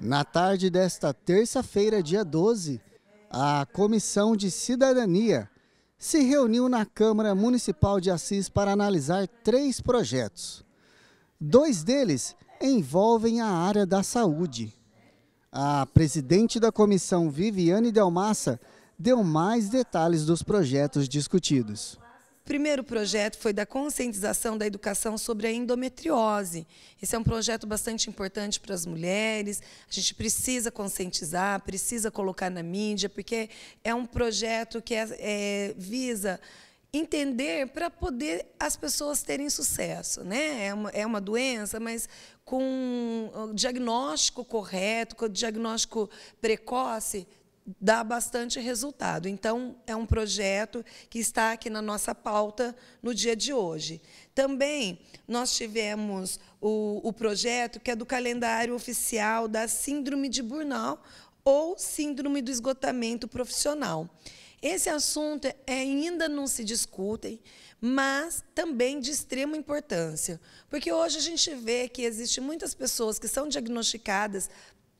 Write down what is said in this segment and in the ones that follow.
Na tarde desta terça-feira, dia 12, a Comissão de Cidadania se reuniu na Câmara Municipal de Assis para analisar três projetos. Dois deles envolvem a área da saúde. A presidente da comissão, Viviane Delmassa, deu mais detalhes dos projetos discutidos primeiro projeto foi da conscientização da educação sobre a endometriose. Esse é um projeto bastante importante para as mulheres. A gente precisa conscientizar, precisa colocar na mídia, porque é um projeto que é, é, visa entender para poder as pessoas terem sucesso. Né? É, uma, é uma doença, mas com o diagnóstico correto, com o diagnóstico precoce, dá bastante resultado. Então, é um projeto que está aqui na nossa pauta no dia de hoje. Também nós tivemos o, o projeto que é do calendário oficial da Síndrome de Burnout ou Síndrome do Esgotamento Profissional. Esse assunto é, ainda não se discute mas também de extrema importância, porque hoje a gente vê que existe muitas pessoas que são diagnosticadas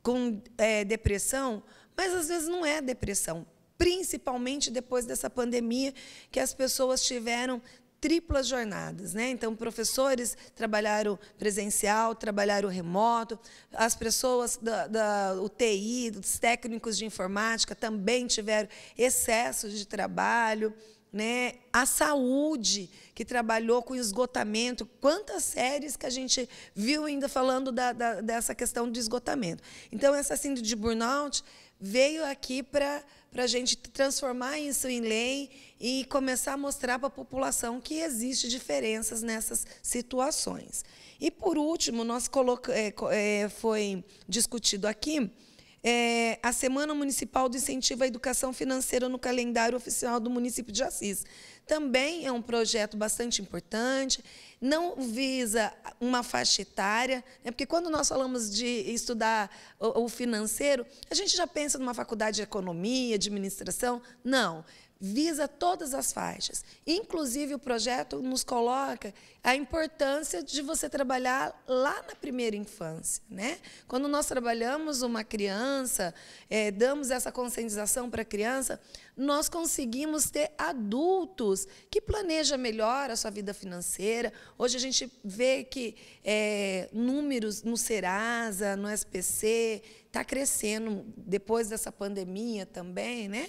com é, depressão mas às vezes não é depressão, principalmente depois dessa pandemia que as pessoas tiveram triplas jornadas, né? Então, professores trabalharam presencial, trabalharam remoto, as pessoas da, da UTI, dos técnicos de informática também tiveram excesso de trabalho. Né? A saúde, que trabalhou com esgotamento. Quantas séries que a gente viu ainda falando da, da, dessa questão do esgotamento. Então, essa síndrome de burnout veio aqui para a gente transformar isso em lei e começar a mostrar para a população que existe diferenças nessas situações. E, por último, nós é, é, foi discutido aqui é, a Semana Municipal do Incentivo à Educação Financeira no calendário oficial do município de Assis também é um projeto bastante importante, não visa uma faixa etária, né? porque quando nós falamos de estudar o, o financeiro, a gente já pensa numa faculdade de economia, administração. Não visa todas as faixas. Inclusive, o projeto nos coloca a importância de você trabalhar lá na primeira infância. Né? Quando nós trabalhamos uma criança, é, damos essa conscientização para a criança, nós conseguimos ter adultos que planeja melhor a sua vida financeira. Hoje a gente vê que é, números no Serasa, no SPC, está crescendo depois dessa pandemia também, né?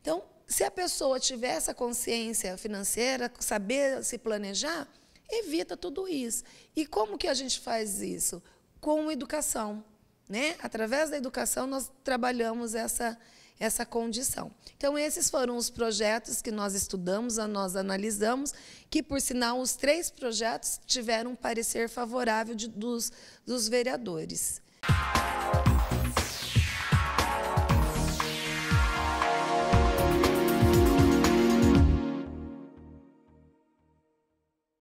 Então, se a pessoa tiver essa consciência financeira, saber se planejar, evita tudo isso. E como que a gente faz isso? Com educação. Né? Através da educação, nós trabalhamos essa essa condição. Então, esses foram os projetos que nós estudamos, nós analisamos, que, por sinal, os três projetos tiveram um parecer favorável de, dos, dos vereadores.